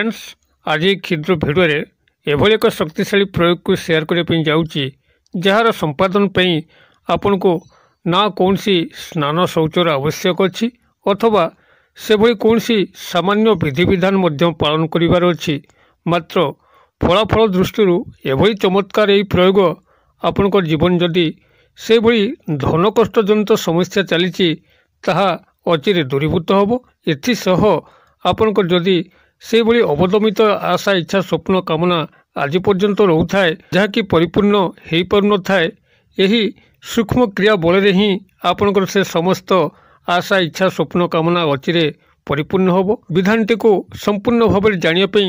friends ଆଜି କ୍ଷୁଦ୍ର ଭିଡ଼ିଓରେ ଏଭଳି ଏକ ଶକ୍ତିଶାଳୀ ପ୍ରୟୋଗକୁ ସେୟାର କରିବା ପାଇଁ ଯାଉଛି ଯାହାର ସମ୍ପାଦନ ପାଇଁ ଆପଣଙ୍କୁ ନା କୌଣସି ସ୍ନାନ ଶୌଚର ଆବଶ୍ୟକ ଅଛି ଅଥବା ସେଭଳି କୌଣସି ସାମାନ୍ୟ ବିଧିବିଧାନ ମଧ୍ୟ ପାଳନ କରିବାର ଅଛି ମାତ୍ର ଫଳାଫଳ ଦୃଷ୍ଟିରୁ ଏଭଳି ଚମତ୍କାର ଏହି ପ୍ରୟୋଗ ଆପଣଙ୍କ ଜୀବନ ଯଦି ସେଭଳି ଧନ କଷ୍ଟଜନିତ ସମସ୍ୟା ଚାଲିଛି ତାହା ଅଚିରେ ଦୂରୀଭୂତ ହେବ ଏଥିସହ ଆପଣଙ୍କ ଯଦି ସେହିଭଳି ଅବଦମିତ ଆଶା ଇଚ୍ଛା ସ୍ୱପ୍ନ କାମନା ଆଜି ପର୍ଯ୍ୟନ୍ତ ରହୁଥାଏ ଯାହାକି ପରିପୂର୍ଣ୍ଣ ହୋଇପାରୁନଥାଏ ଏହି ସୂକ୍ଷ୍ମ କ୍ରିୟା ବଳରେ ହିଁ ଆପଣଙ୍କର ସେ ସମସ୍ତ ଆଶା ଇଚ୍ଛା ସ୍ୱପ୍ନ କାମନା ଅଚିରେ ପରିପୂର୍ଣ୍ଣ ହେବ ବିଧାନଟିକୁ ସମ୍ପୂର୍ଣ୍ଣ ଭାବରେ ଜାଣିବା ପାଇଁ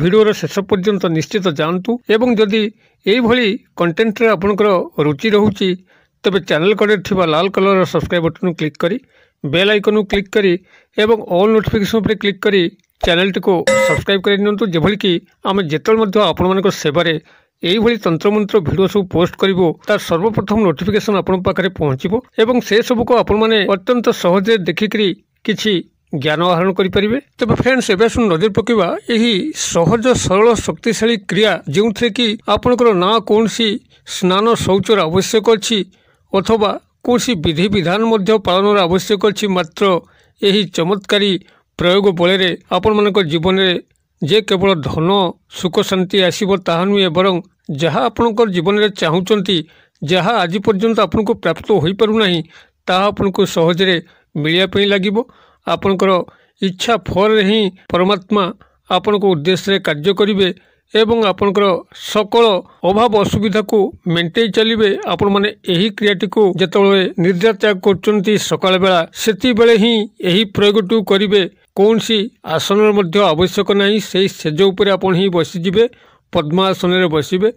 ଭିଡ଼ିଓର ଶେଷ ପର୍ଯ୍ୟନ୍ତ ନିଶ୍ଚିତ ଯାଆନ୍ତୁ ଏବଂ ଯଦି ଏହିଭଳି କଣ୍ଟେଣ୍ଟରେ ଆପଣଙ୍କର ରୁଚି ରହୁଛି ତେବେ ଚ୍ୟାନେଲ୍ କଡ଼ରେ ଥିବା ଲାଲ କଲର୍ର ସବସ୍କ୍ରାଇବ୍ ବଟନ୍କୁ କ୍ଲିକ୍ କରି ବେଲ୍ ଆଇକନ୍କୁ କ୍ଲିକ୍ କରି ଏବଂ ଅଲ୍ ନୋଟିଫିକେସନ୍ ଉପରେ କ୍ଲିକ୍ କରି ଚ୍ୟାନେଲଟିକୁ ସବସ୍କ୍ରାଇବ୍ ନିଅନ୍ତୁ ଯେଭଳିକି ଆମେ ଯେତେବେଳେ ମଧ୍ୟ ଆପଣମାନଙ୍କ ସେବାରେ ଏଇଭଳି ତନ୍ତ୍ରମନ୍ତ୍ର ଭିଡ଼ିଓ ସବୁ ପୋଷ୍ଟ କରିବୁ ତାର ସର୍ବପ୍ରଥମ ନୋଟିଫିକେସନ୍ ଆପଣଙ୍କ ପାଖରେ ପହଞ୍ଚିବ ଏବଂ ସେସବୁକୁ ଆପଣମାନେ ଅତ୍ୟନ୍ତ ସହଜରେ ଦେଖିକରି କିଛି ଜ୍ଞାନ ଆହରଣ କରିପାରିବେ ତେବେ ଫ୍ରେଣ୍ଡସ୍ ଏବେ ଆସୁ ନଜର ପକାଇବା ଏହି ସହଜ ସରଳ ଶକ୍ତିଶାଳୀ କ୍ରିୟା ଯେଉଁଥିରେ କି ଆପଣଙ୍କର ନା କୌଣସି ସ୍ନାନ ଶୌଚର ଆବଶ୍ୟକ ଅଛି ଅଥବା କୌଣସି ବିଧିବିଧାନ ମଧ୍ୟ ପାଳନର ଆବଶ୍ୟକ ଅଛି ମାତ୍ର ଏହି ଚମତ୍କାରୀ ପ୍ରୟୋଗ ବଳରେ ଆପଣମାନଙ୍କ ଜୀବନରେ ଯେ କେବଳ ଧନ ସୁଖ ଶାନ୍ତି ଆସିବ ତାହା ନୁହେଁ ବରଂ ଯାହା ଆପଣଙ୍କ ଜୀବନରେ ଚାହୁଁଛନ୍ତି ଯାହା ଆଜି ପର୍ଯ୍ୟନ୍ତ ଆପଣଙ୍କୁ ପ୍ରାପ୍ତ ହୋଇପାରୁନାହିଁ ତାହା ଆପଣଙ୍କୁ ସହଜରେ ମିଳିବା ପାଇଁ ଲାଗିବ ଆପଣଙ୍କର ଇଚ୍ଛା ଫଳରେ ହିଁ ପରମାତ୍ମା ଆପଣଙ୍କ ଉଦ୍ଦେଶ୍ୟରେ କାର୍ଯ୍ୟ କରିବେ ଏବଂ ଆପଣଙ୍କର ସକଳ ଅଭାବ ଅସୁବିଧାକୁ ମେଣ୍ଟେଇ ଚାଲିବେ ଆପଣମାନେ ଏହି କ୍ରିୟାଟିକୁ ଯେତେବେଳେ ନିଦ୍ରା ତ୍ୟାଗ କରୁଛନ୍ତି ସକାଳ ବେଳା ସେତିବେଳେ ହିଁ ଏହି ପ୍ରୟୋଗଟିକୁ କରିବେ କୌଣସି ଆସନର ମଧ୍ୟ ଆବଶ୍ୟକ ନାହିଁ ସେହି ସେଜ ଉପରେ ଆପଣ ହିଁ ବସିଯିବେ ପଦ୍ମାସନରେ ବସିବେ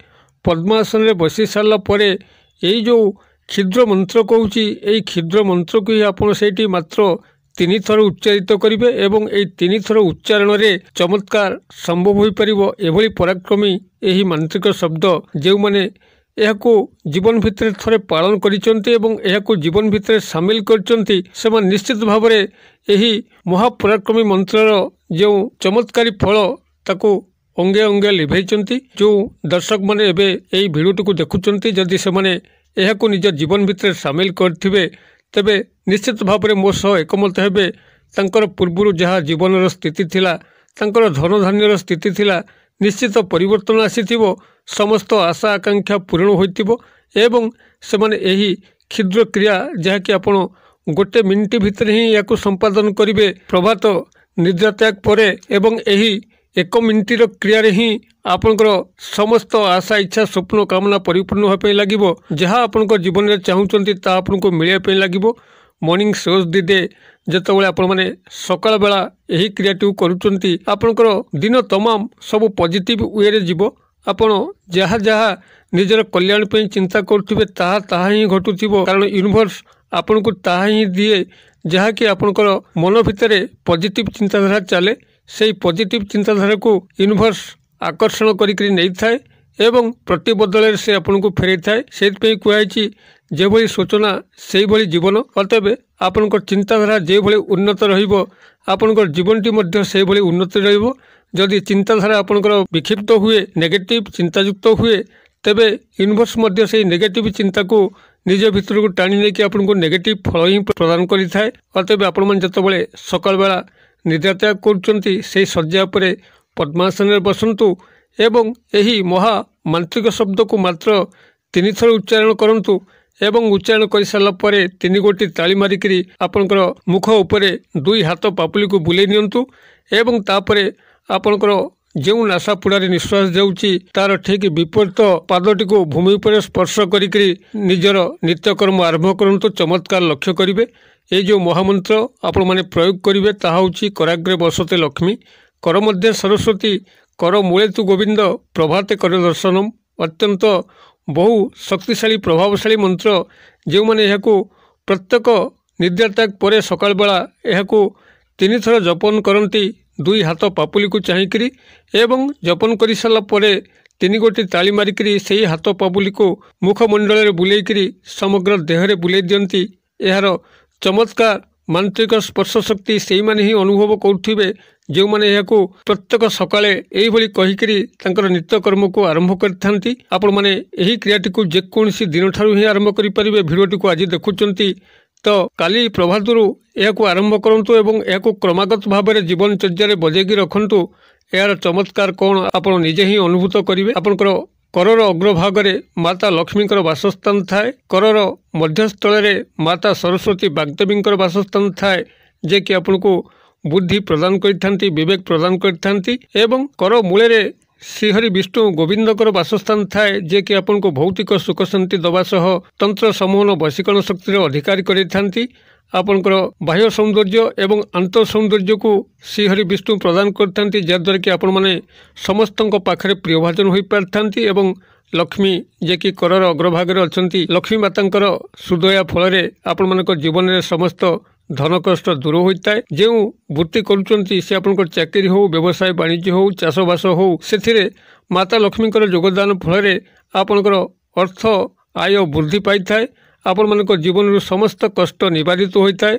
ପଦ୍ମାସନରେ ବସି ସାରିଲା ପରେ ଏଇ ଯେଉଁ କ୍ଷୁଦ୍ର ମନ୍ତ୍ର କହୁଛି ଏଇ କ୍ଷୁଦ୍ର ମନ୍ତ୍ରକୁ ହିଁ ଆପଣ ସେଇଠି ମାତ୍ର ତିନିଥର ଉଚ୍ଚାରିତ କରିବେ ଏବଂ ଏହି ତିନିଥର ଉଚ୍ଚାରଣରେ ଚମତ୍କାର ସମ୍ଭବ ହୋଇପାରିବ ଏଭଳି ପରାକ୍ରମୀ ଏହି ମାନ୍ତ୍ରିକ ଶବ୍ଦ ଯେଉଁମାନେ ଏହାକୁ ଜୀବନ ଭିତରେ ଥରେ ପାଳନ କରିଛନ୍ତି ଏବଂ ଏହାକୁ ଜୀବନ ଭିତରେ ସାମିଲ କରିଛନ୍ତି ସେମାନେ ନିଶ୍ଚିତ ଭାବରେ ଏହି ମହାପରାକ୍ରମୀ ମନ୍ତ୍ରର ଯେଉଁ ଚମତ୍କାରୀ ଫଳ ତାକୁ ଅଙ୍ଗେ ଅଙ୍ଗେ ଲିଭାଇଛନ୍ତି ଯେଉଁ ଦର୍ଶକମାନେ ଏବେ ଏହି ଭିଡ଼ିଓଟିକୁ ଦେଖୁଛନ୍ତି ଯଦି ସେମାନେ ଏହାକୁ ନିଜ ଜୀବନ ଭିତରେ ସାମିଲ କରିଥିବେ ତେବେ ନିଶ୍ଚିତ ଭାବରେ ମୋ ସହ ଏକମତ ହେବେ ତାଙ୍କର ପୂର୍ବରୁ ଯାହା ଜୀବନର ସ୍ଥିତି ଥିଲା ତାଙ୍କର ଧନଧାନ୍ୟର ସ୍ଥିତି ଥିଲା ନିଶ୍ଚିତ ପରିବର୍ତ୍ତନ ଆସିଥିବ ସମସ୍ତ ଆଶା ଆକାଂକ୍ଷା ପୂରଣ ହୋଇଥିବ ଏବଂ ସେମାନେ ଏହି କ୍ଷୁଦ୍ର କ୍ରିୟା ଯାହାକି ଆପଣ ଗୋଟିଏ ମିନିଟ୍ ଭିତରେ ହିଁ ଏହାକୁ ସମ୍ପାଦନ କରିବେ ପ୍ରଭାତ ନିଦ୍ରାତ୍ୟାଗ ପରେ ଏବଂ ଏହି ଏକ ମିନିଟର କ୍ରିୟାରେ ହିଁ ଆପଣଙ୍କର ସମସ୍ତ ଆଶା ଇଚ୍ଛା ସ୍ୱପ୍ନ କାମନା ପରିପୂର୍ଣ୍ଣ ହେବା ପାଇଁ ଲାଗିବ ଯାହା ଆପଣଙ୍କ ଜୀବନରେ ଚାହୁଁଛନ୍ତି ତାହା ଆପଣଙ୍କୁ ମିଳିବା ପାଇଁ ଲାଗିବ ମର୍ଣ୍ଣିଂ ସୋଜ୍ ଦି ଡେ ଯେତେବେଳେ ଆପଣମାନେ ସକାଳ ବେଳା ଏହି କ୍ରିୟାଟିକୁ କରୁଛନ୍ତି ଆପଣଙ୍କର ଦିନ ତମାମ ସବୁ ପଜିଟିଭ୍ ୱେରେ ଯିବ ଆପଣ ଯାହା ଯାହା ନିଜର କଲ୍ୟାଣ ପାଇଁ ଚିନ୍ତା କରୁଥିବେ ତାହା ତାହା ହିଁ ଘଟୁଥିବ କାରଣ ୟୁନିଭର୍ସ ଆପଣଙ୍କୁ ତାହା ହିଁ ଦିଏ ଯାହାକି ଆପଣଙ୍କର ମନ ଭିତରେ ପଜିଟିଭ୍ ଚିନ୍ତାଧାରା ଚାଲେ ସେହି ପଜିଟିଭ୍ ଚିନ୍ତାଧାରାକୁ ୟୁନିଭର୍ସ ଆକର୍ଷଣ କରିକିରି ନେଇଥାଏ ଏବଂ ପ୍ରତି ବଦଳରେ ସେ ଆପଣଙ୍କୁ ଫେରାଇଥାଏ ସେଥିପାଇଁ କୁହାଯାଇଛି ଯେଭଳି ସୂଚନା ସେହିଭଳି ଜୀବନ ତେବେ ଆପଣଙ୍କ ଚିନ୍ତାଧାରା ଯେଉଁଭଳି ଉନ୍ନତ ରହିବ ଆପଣଙ୍କର ଜୀବନଟି ମଧ୍ୟ ସେହିଭଳି ଉନ୍ନତି ରହିବ ଯଦି ଚିନ୍ତାଧାରା ଆପଣଙ୍କର ବିକ୍ଷିପ୍ତ ହୁଏ ନେଗେଟିଭ୍ ଚିନ୍ତାଯୁକ୍ତ ହୁଏ ତେବେ ୟୁନିଭର୍ସ ମଧ୍ୟ ସେହି ନେଗେଟିଭ୍ ଚିନ୍ତାକୁ ନିଜ ଭିତରକୁ ଟାଣି ନେଇକି ଆପଣଙ୍କୁ ନେଗେଟିଭ୍ ଫଳ ହିଁ ପ୍ରଦାନ କରିଥାଏ ତେବେ ଆପଣମାନେ ଯେତେବେଳେ ସକାଳବେଳା ନିଦ୍ରାତ୍ୟାଗ କରୁଛନ୍ତି ସେହି ଶଯ୍ୟା ଉପରେ ପଦ୍ମାସନରେ ବସନ୍ତୁ ଏବଂ ଏହି ମହା ମାନ୍ତ୍ରିକ ଶବ୍ଦକୁ ମାତ୍ର ତିନିଥର ଉଚ୍ଚାରଣ କରନ୍ତୁ ଏବଂ ଉଚ୍ଚାରଣ କରିସାରିଲା ପରେ ତିନି ଗୋଟି ତାଳି ମାରିକରି ଆପଣଙ୍କର ମୁଖ ଉପରେ ଦୁଇ ହାତ ପାପୁଲିକୁ ବୁଲେଇ ନିଅନ୍ତୁ ଏବଂ ତାପରେ ଆପଣଙ୍କର ଯେଉଁ ନାସାପୁଡ଼ାରେ ନିଶ୍ୱାସ ଦେଉଛି ତାର ଠିକ୍ ବିପରୀତ ପାଦଟିକୁ ଭୂମି ଉପରେ ସ୍ପର୍ଶ କରିକିରି ନିଜର ନିତ୍ୟକର୍ମ ଆରମ୍ଭ କରନ୍ତୁ ଚମତ୍କାର ଲକ୍ଷ୍ୟ କରିବେ ଏଇ ଯେଉଁ ମହାମନ୍ତ୍ର ଆପଣମାନେ ପ୍ରୟୋଗ କରିବେ ତାହା ହେଉଛି କରାଗ୍ରେ ବସତେ ଲକ୍ଷ୍ମୀ କର ମଧ୍ୟ ସରସ୍ୱତୀ କର ତୁ ଗୋବିନ୍ଦ ପ୍ରଭାତେ କର ଦର୍ଶନ ଅତ୍ୟନ୍ତ ବହୁ ଶକ୍ତିଶାଳୀ ପ୍ରଭାବଶାଳୀ ମନ୍ତ୍ର ଯେଉଁମାନେ ଏହାକୁ ପ୍ରତ୍ୟେକ ନିଦ୍ରାତ୍ୟାଗ ପରେ ସକାଳ ବେଳା ଏହାକୁ ତିନିଥର ଜପନ କରନ୍ତି ଦୁଇ ହାତ ପାପୁଲିକୁ ଚାହିଁକିରି ଏବଂ ଜପନ କରିସାରିଲା ପରେ ତିନି ଗୋଟି ତାଳି ମାରିକରି ସେହି ହାତ ପାପୁଲିକୁ ମୁଖମଣ୍ଡଳରେ ବୁଲେଇକରି ସମଗ୍ର ଦେହରେ ବୁଲେଇ ଦିଅନ୍ତି ଏହାର ଚମତ୍କାର ମାନ୍ତ୍ରିକ ସ୍ପର୍ଶ ଶକ୍ତି ସେଇମାନେ ହିଁ ଅନୁଭବ କରୁଥିବେ ଯେଉଁମାନେ ଏହାକୁ ପ୍ରତ୍ୟେକ ସକାଳେ ଏହିଭଳି କହିକରି ତାଙ୍କର ନିତ୍ୟକର୍ମକୁ ଆରମ୍ଭ କରିଥାନ୍ତି ଆପଣମାନେ ଏହି କ୍ରିୟାଟିକୁ ଯେକୌଣସି ଦିନଠାରୁ ହିଁ ଆରମ୍ଭ କରିପାରିବେ ଭିଡ଼ିଓଟିକୁ ଆଜି ଦେଖୁଛନ୍ତି ତ କାଲି ପ୍ରଭାତରୁ ଏହାକୁ ଆରମ୍ଭ କରନ୍ତୁ ଏବଂ ଏହାକୁ କ୍ରମାଗତ ଭାବରେ ଜୀବନଚର୍ଯ୍ୟାରେ ବଜାଇକି ରଖନ୍ତୁ ଏହାର ଚମତ୍କାର କ'ଣ ଆପଣ ନିଜେ ହିଁ ଅନୁଭୂତ କରିବେ ଆପଣଙ୍କର করর অগ্রভাগে মাতা লক্ষ্মীকর বাসস্থান থাকে করর মধ্যস্থলের মাতা সরস্বতী বাগদেবীকর বাসস্থান থাকে যে কি আপনার বুদ্ধি প্রদান করে বেক প্রদান করে এবং কর মূলের ଶ୍ରୀହରି ବିଷ୍ଣୁ ଗୋବିନ୍ଦଙ୍କର ବାସସ୍ଥାନ ଥାଏ ଯିଏକି ଆପଣଙ୍କୁ ଭୌତିକ ସୁଖ ଶାନ୍ତି ଦେବା ସହ ତନ୍ତ୍ର ସମୂହନ ବୈଶିକରଣ ଶକ୍ତିର ଅଧିକାରୀ କରାଇଥାନ୍ତି ଆପଣଙ୍କର ବାହ୍ୟ ସୌନ୍ଦର୍ଯ୍ୟ ଏବଂ ଆନ୍ତଃ ସୌନ୍ଦର୍ଯ୍ୟକୁ ଶ୍ରୀହରି ବିଷ୍ଣୁ ପ୍ରଦାନ କରିଥାନ୍ତି ଯାହାଦ୍ୱାରା କି ଆପଣମାନେ ସମସ୍ତଙ୍କ ପାଖରେ ପ୍ରିୟ ଭାଜନ ହୋଇପାରିଥାନ୍ତି ଏବଂ ଲକ୍ଷ୍ମୀ ଯିଏକି କରର ଅଗ୍ରଭାଗରେ ଅଛନ୍ତି ଲକ୍ଷ୍ମୀ ମାତାଙ୍କର ସୁଦୟା ଫଳରେ ଆପଣମାନଙ୍କ ଜୀବନରେ ସମସ୍ତ ଧନ କଷ୍ଟ ଦୂର ହୋଇଥାଏ ଯେଉଁ ବୃତ୍ତି କରୁଛନ୍ତି ସେ ଆପଣଙ୍କର ଚାକିରି ହେଉ ବ୍ୟବସାୟ ବାଣିଜ୍ୟ ହେଉ ଚାଷବାସ ହେଉ ସେଥିରେ ମାତା ଲକ୍ଷ୍ମୀଙ୍କର ଯୋଗଦାନ ଫଳରେ ଆପଣଙ୍କର ଅର୍ଥ ଆୟ ବୃଦ୍ଧି ପାଇଥାଏ ଆପଣମାନଙ୍କ ଜୀବନରୁ ସମସ୍ତ କଷ୍ଟ ନିବାରିତ ହୋଇଥାଏ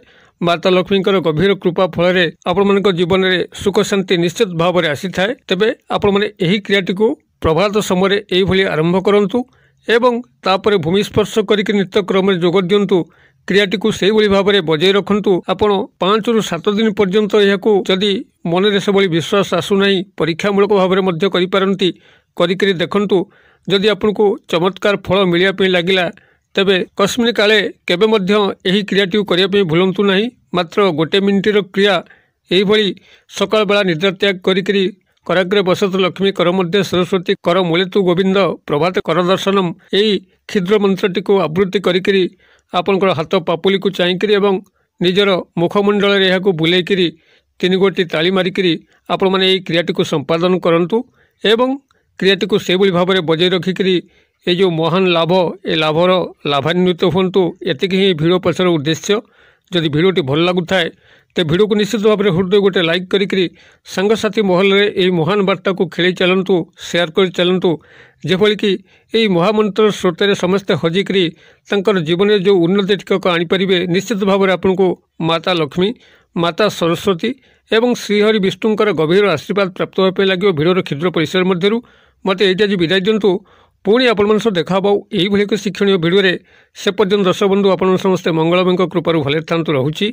ମାତା ଲକ୍ଷ୍ମୀଙ୍କର ଗଭୀର କୃପା ଫଳରେ ଆପଣମାନଙ୍କ ଜୀବନରେ ସୁଖ ଶାନ୍ତି ନିଶ୍ଚିତ ଭାବରେ ଆସିଥାଏ ତେବେ ଆପଣମାନେ ଏହି କ୍ରିୟାଟିକୁ ପ୍ରଭାତ ସମୟରେ ଏହିଭଳି ଆରମ୍ଭ କରନ୍ତୁ ଏବଂ ତାପରେ ଭୂମିସ୍ପର୍ଶ କରିକି ନିତ୍ୟକ୍ରମରେ ଯୋଗ ଦିଅନ୍ତୁ କ୍ରିୟାଟିକୁ ସେହିଭଳି ଭାବରେ ବଜାଇ ରଖନ୍ତୁ ଆପଣ ପାଞ୍ଚରୁ ସାତ ଦିନ ପର୍ଯ୍ୟନ୍ତ ଏହାକୁ ଯଦି ମନରେ ସେଭଳି ବିଶ୍ୱାସ ଆସୁନାହିଁ ପରୀକ୍ଷାମୂଳକ ଭାବରେ ମଧ୍ୟ କରିପାରନ୍ତି କରିକିରି ଦେଖନ୍ତୁ ଯଦି ଆପଣଙ୍କୁ ଚମତ୍କାର ଫଳ ମିଳିବା ପାଇଁ ଲାଗିଲା ତେବେ କଶ୍ମୀର କାଳେ କେବେ ମଧ୍ୟ ଏହି କ୍ରିୟାଟିକୁ କରିବା ପାଇଁ ଭୁଲନ୍ତୁ ନାହିଁ ମାତ୍ର ଗୋଟିଏ ମିନିଟର କ୍ରିୟା ଏହିଭଳି ସକାଳ ବେଳା ନିଦ୍ରା ତ୍ୟାଗ କରିକିରି କରାଗ୍ରେ ବସତ ଲକ୍ଷ୍ମୀ କର ମଧ୍ୟ ସରସ୍ୱତୀ କର ମୂଳେତୁ ଗୋବିନ୍ଦ ପ୍ରଭାତ କର ଦର୍ଶନମ୍ ଏହି କ୍ଷୁଦ୍ର ମନ୍ତ୍ରଟିକୁ ଆବୃତ୍ତି କରିକିରି ଆପଣଙ୍କର ହାତ ପାପୁଲିକୁ ଚାହିଁକିରି ଏବଂ ନିଜର ମୁଖମଣ୍ଡଳରେ ଏହାକୁ ବୁଲେଇକିରି ତିନି ଗୋଟି ତାଳି ମାରିକିରି ଆପଣମାନେ ଏହି କ୍ରିୟାଟିକୁ ସମ୍ପାଦନ କରନ୍ତୁ ଏବଂ କ୍ରିୟାଟିକୁ ସେହିଭଳି ଭାବରେ ବଜାୟ ରଖିକିରି ଏ ଯେଉଁ ମହାନ ଲାଭ ଏ ଲାଭର ଲାଭାନ୍ୱିତ ହୁଅନ୍ତୁ ଏତିକି ହିଁ ଭିଡ଼ ପଛର ଉଦ୍ଦେଶ୍ୟ ଯଦି ଭିଡ଼ିଓଟି ଭଲ ଲାଗୁଥାଏ ତେବେ ଭିଡ଼ିଓକୁ ନିଶ୍ଚିତ ଭାବରେ ହୃଦୟ ଗୋଟେ ଲାଇକ୍ କରିକିରି ସାଙ୍ଗସାଥି ମହଲରେ ଏହି ମହାନ ବାର୍ତ୍ତାକୁ ଖେଳି ଚାଲନ୍ତୁ ସେୟାର କରି ଚାଲନ୍ତୁ ଯେଭଳିକି ଏହି ମହାମନ୍ତ୍ର ସ୍ରୋତରେ ସମସ୍ତେ ହଜିକିରି ତାଙ୍କର ଜୀବନରେ ଯେଉଁ ଉନ୍ନତି ଟିକକ ଆଣିପାରିବେ ନିଶ୍ଚିତ ଭାବରେ ଆପଣଙ୍କୁ ମାତା ଲକ୍ଷ୍ମୀ ମାତା ସରସ୍ୱତୀ ଏବଂ ଶ୍ରୀହରି ବିଷ୍ଣୁଙ୍କର ଗଭୀର ଆଶୀର୍ବାଦ ପ୍ରାପ୍ତ ହେବା ପାଇଁ ଲାଗିବ ଭିଡ଼ିଓର କ୍ଷୁଦ୍ର ପରିସର ମଧ୍ୟରୁ ମୋତେ ଏଇଟା ଆଜି ବିଦାୟ ଦିଅନ୍ତୁ ପୁଣି ଆପଣମାନଙ୍କ ସହ ଦେଖାହେବ ଏହିଭଳି ଏକ ଶିକ୍ଷଣୀୟ ଭିଡ଼ିଓରେ ସେ ପର୍ଯ୍ୟନ୍ତ ଦର୍ଶକ ବନ୍ଧୁ ଆପଣ ସମସ୍ତେ ମଙ୍ଗଳମୟଙ୍କ କୃପାରୁ ଭଲରେ ଥାନ୍ତୁ ରହୁଛି